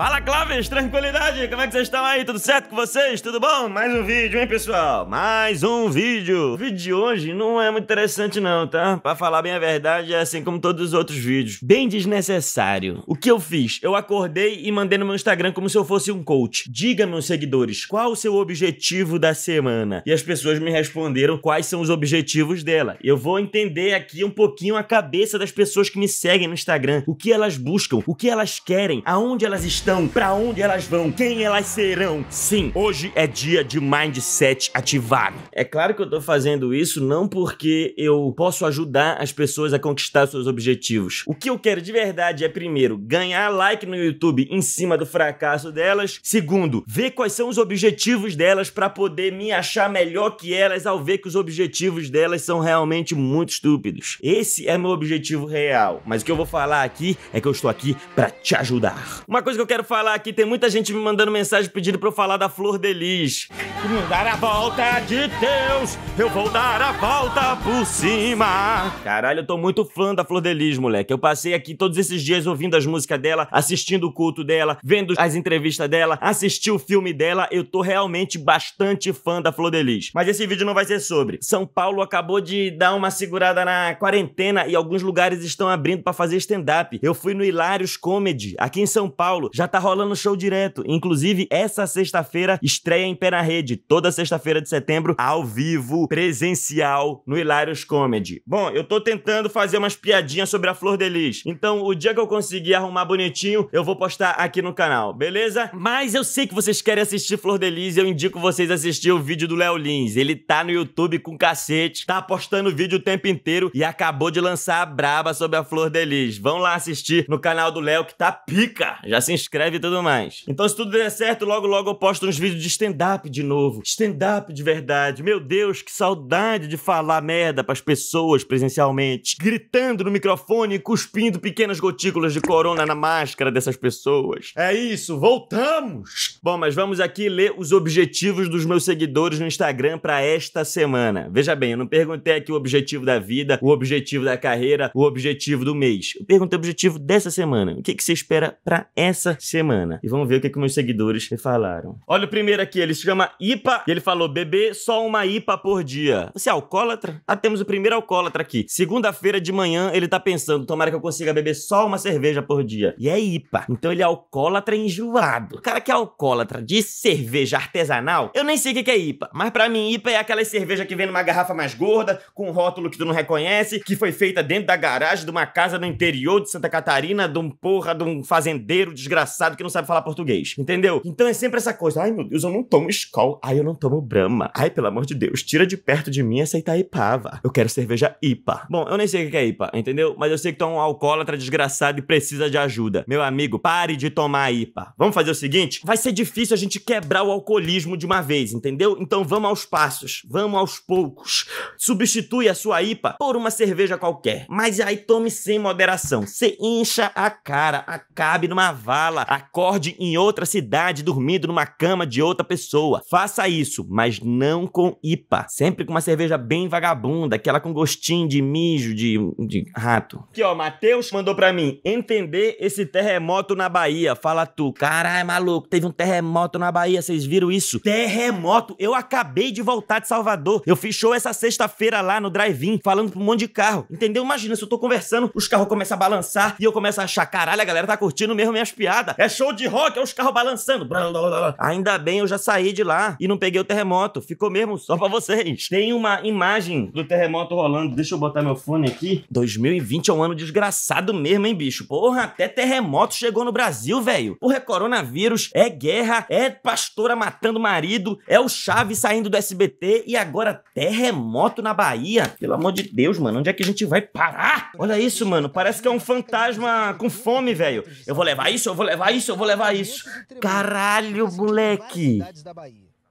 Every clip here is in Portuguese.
Fala Claves, tranquilidade? Como é que vocês estão aí? Tudo certo com vocês? Tudo bom? Mais um vídeo, hein, pessoal? Mais um vídeo! O vídeo de hoje não é muito interessante não, tá? Pra falar bem a verdade, é assim como todos os outros vídeos. Bem desnecessário. O que eu fiz? Eu acordei e mandei no meu Instagram como se eu fosse um coach. Diga, meus seguidores, qual o seu objetivo da semana? E as pessoas me responderam quais são os objetivos dela. Eu vou entender aqui um pouquinho a cabeça das pessoas que me seguem no Instagram. O que elas buscam, o que elas querem, aonde elas estão estão, para onde elas vão, quem elas serão. Sim, hoje é dia de mindset ativado. É claro que eu tô fazendo isso não porque eu posso ajudar as pessoas a conquistar seus objetivos. O que eu quero de verdade é primeiro ganhar like no YouTube em cima do fracasso delas, segundo, ver quais são os objetivos delas para poder me achar melhor que elas ao ver que os objetivos delas são realmente muito estúpidos. Esse é meu objetivo real, mas o que eu vou falar aqui é que eu estou aqui para te ajudar. Uma coisa que eu quero quero falar aqui, tem muita gente me mandando mensagem pedindo pra eu falar da Flor Delis. Vou dar a volta de Deus, eu vou dar a volta por cima. Caralho, eu tô muito fã da Flor Delis, moleque. Eu passei aqui todos esses dias ouvindo as músicas dela, assistindo o culto dela, vendo as entrevistas dela, assisti o filme dela. Eu tô realmente bastante fã da Flor Delis. Mas esse vídeo não vai ser sobre. São Paulo acabou de dar uma segurada na quarentena e alguns lugares estão abrindo para fazer stand-up. Eu fui no Hilários Comedy, aqui em São Paulo já tá rolando show direto. Inclusive, essa sexta-feira estreia em Pé na Rede, toda sexta-feira de setembro, ao vivo, presencial, no Hilários Comedy. Bom, eu tô tentando fazer umas piadinhas sobre a Flor de Então, o dia que eu conseguir arrumar bonitinho, eu vou postar aqui no canal, beleza? Mas eu sei que vocês querem assistir Flor de e eu indico vocês assistir o vídeo do Léo Lins. Ele tá no YouTube com cacete, tá postando vídeo o tempo inteiro e acabou de lançar a braba sobre a Flor de Vão lá assistir no canal do Léo que tá pica. Já se inscreve inscreve e tudo mais. Então, se tudo der certo, logo logo eu posto uns vídeos de stand-up de novo. Stand-up de verdade. Meu Deus, que saudade de falar merda pras pessoas presencialmente. Gritando no microfone e cuspindo pequenas gotículas de corona na máscara dessas pessoas. É isso, voltamos! Bom, mas vamos aqui ler os objetivos dos meus seguidores no Instagram para esta semana. Veja bem, eu não perguntei aqui o objetivo da vida, o objetivo da carreira, o objetivo do mês. Eu perguntei o objetivo dessa semana. O que, que você espera para essa semana. E vamos ver o que, que meus seguidores me falaram. Olha o primeiro aqui, ele se chama IPA. E ele falou: beber só uma IPA por dia. Você é alcoólatra? Ah, temos o primeiro alcoólatra aqui. Segunda-feira de manhã, ele tá pensando: tomara que eu consiga beber só uma cerveja por dia. E é IPA. Então ele é alcoólatra enjoado. O cara que é alcoólatra de cerveja artesanal, eu nem sei o que, que é IPA. Mas para mim, IPA é aquela cerveja que vem numa garrafa mais gorda, com um rótulo que tu não reconhece, que foi feita dentro da garagem de uma casa no interior de Santa Catarina, de um porra, de um fazendeiro desgraçado desgraçado que não sabe falar português. Entendeu? Então é sempre essa coisa. Ai, meu Deus, eu não tomo Skol. Ai, eu não tomo Brahma. Ai, pelo amor de Deus, tira de perto de mim essa Itaipava. Eu quero cerveja IPA. Bom, eu nem sei o que é IPA, entendeu? Mas eu sei que tu é um alcoólatra desgraçado e precisa de ajuda. Meu amigo, pare de tomar IPA. Vamos fazer o seguinte? Vai ser difícil a gente quebrar o alcoolismo de uma vez, entendeu? Então vamos aos passos. Vamos aos poucos. Substitui a sua IPA por uma cerveja qualquer. Mas aí tome sem moderação. Você incha a cara, acabe numa vala acorde em outra cidade dormindo numa cama de outra pessoa. Faça isso, mas não com IPA. Sempre com uma cerveja bem vagabunda, aquela com gostinho de mijo, de, de rato. Aqui, ó, Matheus mandou pra mim entender esse terremoto na Bahia. Fala tu, caralho, é maluco, teve um terremoto na Bahia, vocês viram isso? Terremoto! Eu acabei de voltar de Salvador. Eu fiz show essa sexta-feira lá no drive-in, falando pra um monte de carro. Entendeu? Imagina, se eu tô conversando, os carros começam a balançar e eu começo a achar, caralho, a galera tá curtindo mesmo minhas piadas nada. É show de rock, é os carros balançando. Blá, blá, blá. Ainda bem eu já saí de lá e não peguei o terremoto. Ficou mesmo só pra vocês. Tem uma imagem do terremoto rolando. Deixa eu botar meu fone aqui. 2020 é um ano desgraçado mesmo, hein, bicho? Porra, até terremoto chegou no Brasil, velho. Porra, é coronavírus, é guerra, é pastora matando marido, é o Chave saindo do SBT e agora terremoto na Bahia. Pelo amor de Deus, mano, onde é que a gente vai parar? Olha isso, mano. Parece que é um fantasma com fome, velho. Eu vou levar isso, eu vou levar levar isso, eu vou levar isso. Caralho, moleque!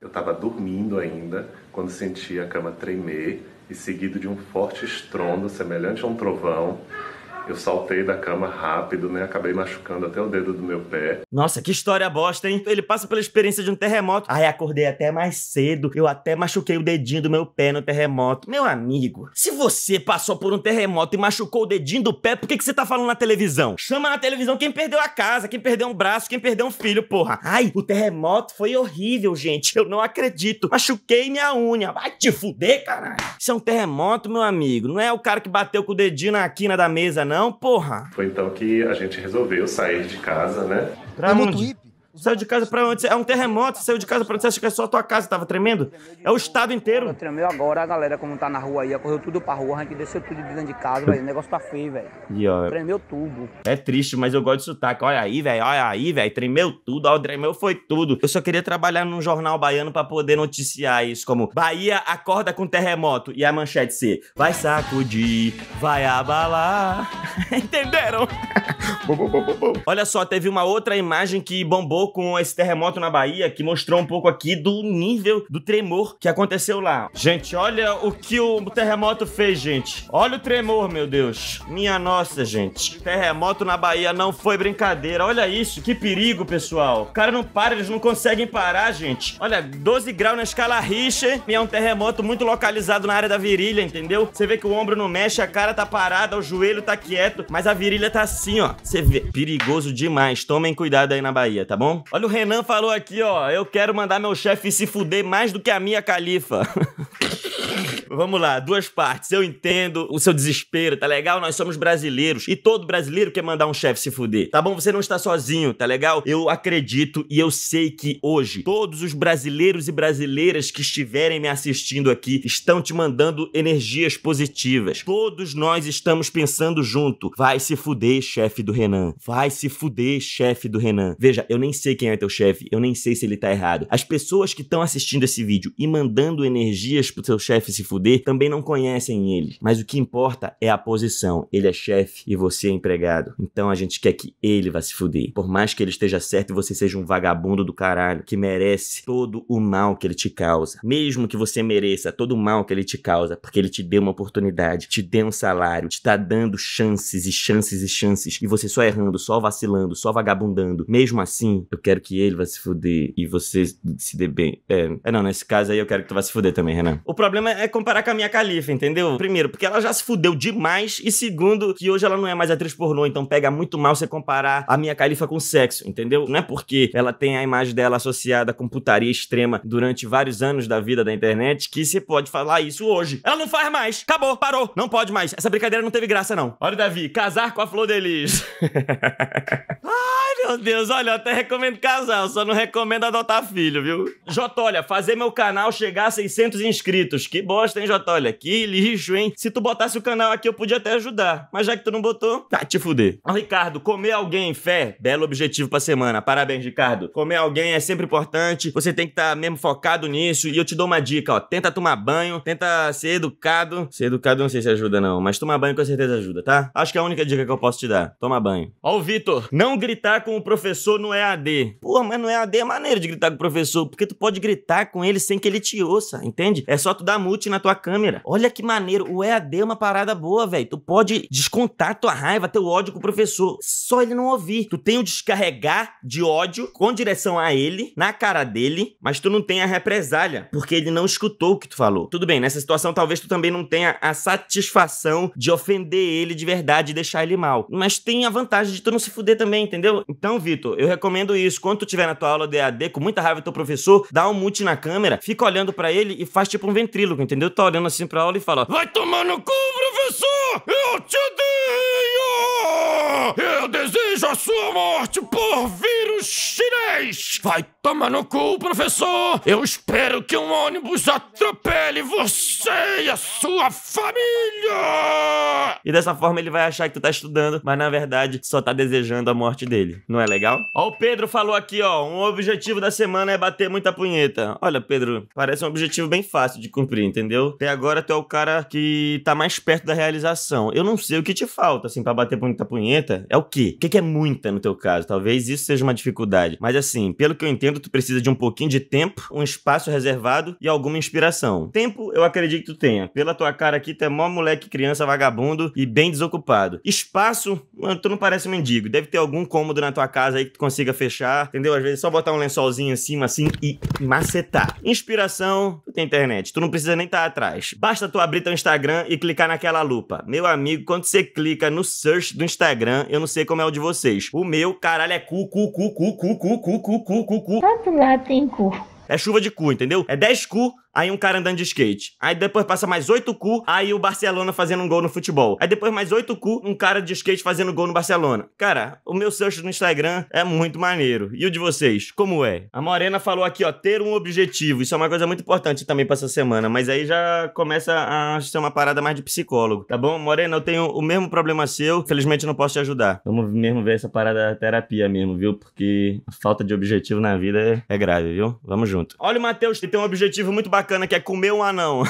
Eu tava dormindo ainda quando senti a cama tremer e seguido de um forte estrondo semelhante a um trovão eu saltei da cama rápido, né? Acabei machucando até o dedo do meu pé. Nossa, que história bosta, hein? Ele passa pela experiência de um terremoto. Ai, acordei até mais cedo. Eu até machuquei o dedinho do meu pé no terremoto. Meu amigo, se você passou por um terremoto e machucou o dedinho do pé, por que, que você tá falando na televisão? Chama na televisão quem perdeu a casa, quem perdeu um braço, quem perdeu um filho, porra. Ai, o terremoto foi horrível, gente. Eu não acredito. Machuquei minha unha. Vai te fuder, caralho. Isso é um terremoto, meu amigo. Não é o cara que bateu com o dedinho na quina da mesa, não não, porra. Foi então que a gente resolveu sair de casa, né? Pra onde? saiu de casa para onde? É um terremoto, saiu de casa para onde? Você acha que é só a tua casa tava tremendo? É o estado inteiro. Tremeu agora, a galera, como tá na rua aí, correu tudo pra rua, a gente desceu tudo de dentro de casa, velho. O negócio tá feio, velho. Tremeu tudo. É triste, mas eu gosto de sotaque. Olha aí, velho, olha aí, velho. Tremeu tudo, ó, tremeu foi tudo. Eu só queria trabalhar num jornal baiano para poder noticiar isso, como Bahia acorda com terremoto e a manchete C. vai sacudir, vai abalar. Entenderam? Olha só, teve uma outra imagem que bombou com esse terremoto na Bahia, que mostrou um pouco aqui do nível do tremor que aconteceu lá. Gente, olha o que o terremoto fez, gente. Olha o tremor, meu Deus. Minha nossa, gente. Terremoto na Bahia não foi brincadeira. Olha isso, que perigo, pessoal. O cara não para, eles não conseguem parar, gente. Olha, 12 graus na escala Richter e é um terremoto muito localizado na área da virilha, entendeu? Você vê que o ombro não mexe, a cara tá parada, o joelho tá quieto, mas a virilha tá assim, ó. Você vê, perigoso demais. Tomem cuidado aí na Bahia, tá bom? Olha o Renan falou aqui, ó. Eu quero mandar meu chefe se fuder mais do que a minha califa. Vamos lá, duas partes. Eu entendo o seu desespero, tá legal? Nós somos brasileiros e todo brasileiro quer mandar um chefe se fuder, tá bom? Você não está sozinho, tá legal? Eu acredito e eu sei que hoje todos os brasileiros e brasileiras que estiverem me assistindo aqui estão te mandando energias positivas. Todos nós estamos pensando junto. Vai se fuder, chefe do Renan. Vai se fuder, chefe do Renan. Veja, eu nem sei quem é teu chefe, eu nem sei se ele tá errado. As pessoas que estão assistindo esse vídeo e mandando energias pro seu chefe se fuder poder também não conhecem ele. Mas o que importa é a posição. Ele é chefe e você é empregado. Então a gente quer que ele vá se fuder. Por mais que ele esteja certo e você seja um vagabundo do caralho que merece todo o mal que ele te causa. Mesmo que você mereça todo o mal que ele te causa, porque ele te deu uma oportunidade, te deu um salário, te tá dando chances e chances e chances, e você só errando, só vacilando, só vagabundando. Mesmo assim, eu quero que ele vá se fuder e você se dê bem. É, é não, nesse caso aí eu quero que tu vá se fuder também, Renan. O problema é comprar comparar com a minha califa, entendeu? Primeiro, porque ela já se fudeu demais. E segundo, que hoje ela não é mais atriz pornô, então pega muito mal você comparar a minha califa com sexo, entendeu? Não é porque ela tem a imagem dela associada com putaria extrema durante vários anos da vida da internet que você pode falar isso hoje. Ela não faz mais. Acabou, parou. Não pode mais. Essa brincadeira não teve graça, não. Olha, Davi, casar com a Flor Delis. ah! Meu Deus, olha, eu até recomendo casar, só não recomendo adotar filho, viu? Jotolha, fazer meu canal chegar a 600 inscritos. Que bosta, hein, Jotolha? Que lixo, hein? Se tu botasse o canal aqui, eu podia até ajudar. Mas já que tu não botou, tá, te fuder. Ricardo, comer alguém, é fé, belo objetivo pra semana. Parabéns, Ricardo. Comer alguém é sempre importante, você tem que estar tá mesmo focado nisso. E eu te dou uma dica, ó. Tenta tomar banho, tenta ser educado. Ser educado não sei se ajuda, não, mas tomar banho com certeza ajuda, tá? Acho que é a única dica que eu posso te dar. Toma banho. Ó, o Vitor, não gritar com o professor no EAD. Pô, mas no EAD é maneiro de gritar com o professor, porque tu pode gritar com ele sem que ele te ouça, entende? É só tu dar mute na tua câmera. Olha que maneiro, o EAD é uma parada boa, velho. Tu pode descontar tua raiva, teu ódio com o professor, só ele não ouvir. Tu tem o descarregar de ódio com direção a ele, na cara dele, mas tu não tem a represália, porque ele não escutou o que tu falou. Tudo bem, nessa situação talvez tu também não tenha a satisfação de ofender ele de verdade e deixar ele mal, mas tem a vantagem de tu não se fuder também, entendeu? Então então, Vitor, eu recomendo isso. Quando tu tiver na tua aula de AD com muita raiva do teu professor, dá um mute na câmera, fica olhando para ele e faz tipo um ventríloco, entendeu? Tá olhando assim pra aula e fala: Vai tomar no cu, professor! Eu te odeio! a sua morte por vírus chinês! Vai tomar no cu, professor! Eu espero que um ônibus atropele você e a sua família! E dessa forma ele vai achar que tu tá estudando, mas na verdade só tá desejando a morte dele. Não é legal? Ó, o Pedro falou aqui, ó, um objetivo da semana é bater muita punheta. Olha, Pedro, parece um objetivo bem fácil de cumprir, entendeu? Até agora tu é o cara que tá mais perto da realização. Eu não sei o que te falta, assim, pra bater muita punheta. É o quê? O que é muita no teu caso. Talvez isso seja uma dificuldade. Mas assim, pelo que eu entendo, tu precisa de um pouquinho de tempo, um espaço reservado e alguma inspiração. Tempo, eu acredito que tu tenha. Pela tua cara aqui, tu é mó moleque, criança, vagabundo e bem desocupado. Espaço, mano, tu não parece um mendigo. Deve ter algum cômodo na tua casa aí que tu consiga fechar, entendeu? Às vezes é só botar um lençolzinho em cima assim e macetar. Inspiração, tu tem internet. Tu não precisa nem estar tá atrás. Basta tu abrir teu Instagram e clicar naquela lupa. Meu amigo, quando você clica no search do Instagram, eu não sei como é o de você vocês. O meu, caralho, é cu, cu, cu, cu, cu, cu, cu, cu, cu, cu, cu. Todo lado tem cu. É chuva de cu, entendeu? É 10 cu aí um cara andando de skate. Aí depois passa mais oito cu, aí o Barcelona fazendo um gol no futebol. Aí depois mais oito cu, um cara de skate fazendo gol no Barcelona. Cara, o meu search no Instagram é muito maneiro. E o de vocês, como é? A Morena falou aqui, ó, ter um objetivo. Isso é uma coisa muito importante também pra essa semana, mas aí já começa a ser uma parada mais de psicólogo, tá bom? Morena, eu tenho o mesmo problema seu, felizmente não posso te ajudar. Vamos mesmo ver essa parada terapia mesmo, viu? Porque a falta de objetivo na vida é, é grave, viu? Vamos junto. Olha o Matheus, que tem um objetivo muito bacana bacana que é comer um anão.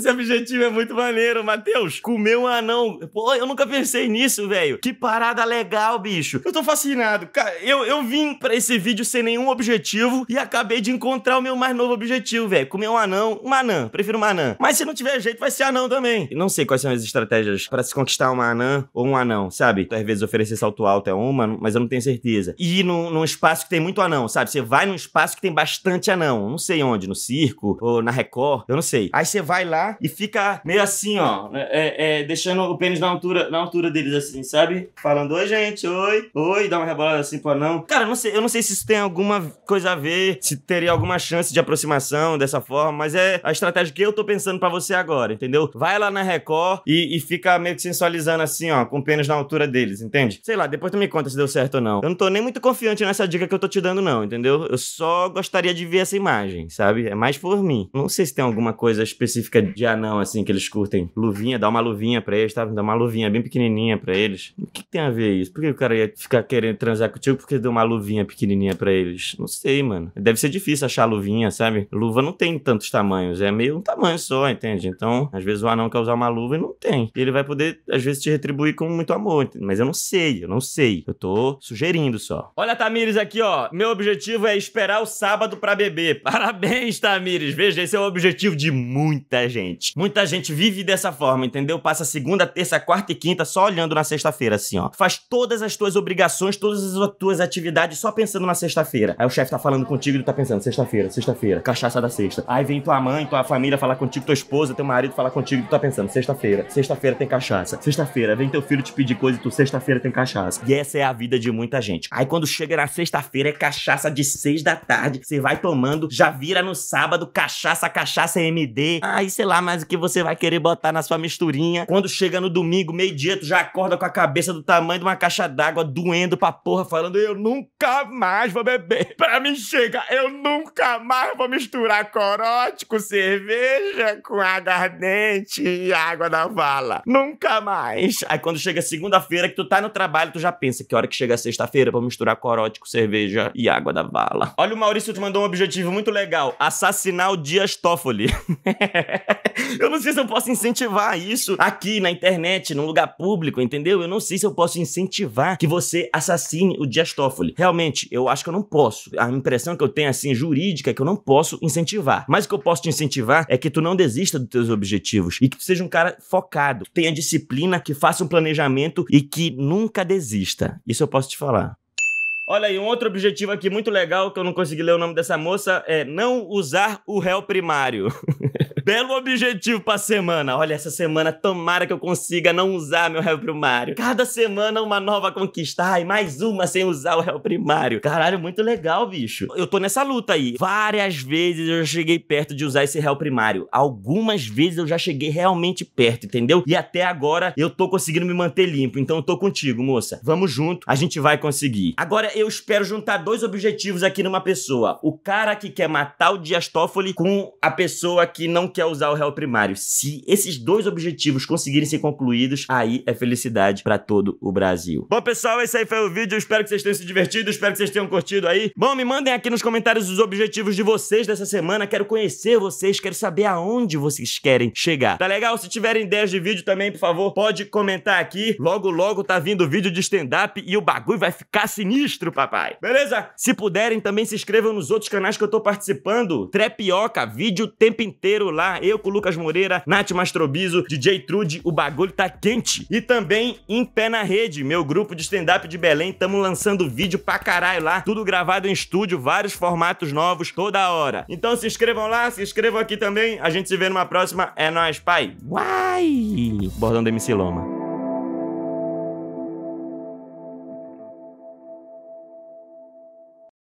Esse objetivo é muito maneiro, Matheus. Comer um anão. Pô, eu nunca pensei nisso, velho. Que parada legal, bicho. Eu tô fascinado. Cara, eu, eu vim pra esse vídeo sem nenhum objetivo e acabei de encontrar o meu mais novo objetivo, velho. Comer um anão. um anã. Prefiro um anã. Mas se não tiver jeito, vai ser anão também. E não sei quais são as estratégias para se conquistar uma anã ou um anão, sabe? Às vezes oferecer salto alto é uma, mas eu não tenho certeza. E ir num, num espaço que tem muito anão, sabe? Você vai num espaço que tem bastante anão. Não sei onde, no circo ou na Record. Eu não sei. Aí você vai lá, e fica meio assim, ó. É, é, é, deixando o pênis na altura, na altura deles, assim, sabe? Falando, oi, gente, oi, oi, dá uma rebolada assim pro anão. Cara, não sei, eu não sei se isso tem alguma coisa a ver, se teria alguma chance de aproximação dessa forma, mas é a estratégia que eu tô pensando para você agora, entendeu? Vai lá na Record e, e, fica meio que sensualizando assim, ó, com o pênis na altura deles, entende? Sei lá, depois tu me conta se deu certo ou não. Eu não tô nem muito confiante nessa dica que eu tô te dando, não, entendeu? Eu só gostaria de ver essa imagem, sabe? É mais por mim. Não sei se tem alguma coisa específica de de anão, assim, que eles curtem. Luvinha, dá uma luvinha pra eles, tá? Dá uma luvinha bem pequenininha pra eles. O que, que tem a ver isso? Por que o cara ia ficar querendo transar contigo porque deu uma luvinha pequenininha pra eles? Não sei, mano. Deve ser difícil achar luvinha, sabe? Luva não tem tantos tamanhos, é meio um tamanho só, entende? Então, às vezes o anão quer usar uma luva e não tem. E ele vai poder, às vezes, te retribuir com muito amor, mas eu não sei, eu não sei. Eu tô sugerindo só. Olha, Tamires, aqui, ó. Meu objetivo é esperar o sábado pra beber. Parabéns, Tamires. Veja, esse é o objetivo de muita gente gente. Muita gente vive dessa forma, entendeu? Passa segunda, terça, quarta e quinta só olhando na sexta-feira, assim, ó. Faz todas as tuas obrigações, todas as tuas atividades só pensando na sexta-feira. Aí o chefe tá falando contigo e tu tá pensando, sexta-feira, sexta-feira, cachaça da sexta. Aí vem tua mãe, tua família falar contigo, tua esposa, teu marido falar contigo e tu tá pensando, sexta-feira, sexta-feira tem cachaça. Sexta-feira, vem teu filho te pedir coisa e tu sexta-feira tem cachaça. E essa é a vida de muita gente. Aí quando chega na sexta-feira é cachaça de seis da tarde, você vai tomando, já vira no sábado, cachaça, cachaça MD. Aí, sei lá, lá mais o que você vai querer botar na sua misturinha. Quando chega no domingo, meio-dia, tu já acorda com a cabeça do tamanho de uma caixa d'água, doendo pra porra, falando: Eu nunca mais vou beber. Pra mim chega, eu nunca mais vou misturar corote com cerveja, com aguardente e água da vala. Nunca mais. Aí quando chega segunda-feira, que tu tá no trabalho, tu já pensa que hora que chega sexta-feira pra misturar corote com cerveja e água da vala. Olha, o Maurício te mandou um objetivo muito legal: assassinar o Dias Toffoli. eu não sei se eu posso incentivar isso aqui na internet, num lugar público, entendeu? Eu não sei se eu posso incentivar que você assassine o Dias Toffoli. Realmente, eu acho que eu não posso. A impressão que eu tenho, assim, jurídica, é que eu não posso incentivar. Mas o que eu posso te incentivar é que tu não desista dos teus objetivos e que tu seja um cara focado, tenha disciplina, que faça um planejamento e que nunca desista. Isso eu posso te falar. Olha aí, um outro objetivo aqui muito legal que eu não consegui ler o nome dessa moça é não usar o réu primário. Belo objetivo pra semana. Olha, essa semana tomara que eu consiga não usar meu réu primário. Cada semana uma nova conquista. Ai, mais uma sem usar o réu primário. Caralho, muito legal, bicho. Eu tô nessa luta aí. Várias vezes eu já cheguei perto de usar esse réu primário. Algumas vezes eu já cheguei realmente perto, entendeu? E até agora eu tô conseguindo me manter limpo. Então eu tô contigo, moça. Vamos junto, a gente vai conseguir. Agora eu espero juntar dois objetivos aqui numa pessoa. O cara que quer matar o Dias com a pessoa que não quer usar o réu primário. Se esses dois objetivos conseguirem ser concluídos, aí é felicidade para todo o Brasil. Bom, pessoal, esse aí foi o vídeo. espero que vocês tenham se divertido, espero que vocês tenham curtido aí. Bom, me mandem aqui nos comentários os objetivos de vocês dessa semana. Quero conhecer vocês, quero saber aonde vocês querem chegar. Tá legal? Se tiverem ideias de vídeo também, por favor, pode comentar aqui. Logo, logo tá vindo o vídeo de stand-up e o bagulho vai ficar sinistro, papai. Beleza? Se puderem, também se inscrevam nos outros canais que eu tô participando. Trepioca, vídeo o tempo inteiro lá lá, eu com o Lucas Moreira, Nath Mastrobiso, DJ Trude, o bagulho tá quente. E também em pé na rede, meu grupo de stand-up de Belém, tamo lançando vídeo pra caralho lá, tudo gravado em estúdio, vários formatos novos toda hora. Então se inscrevam lá, se inscrevam aqui também, a gente se vê numa próxima, é nóis, pai. Uai! Bordão do MC Loma.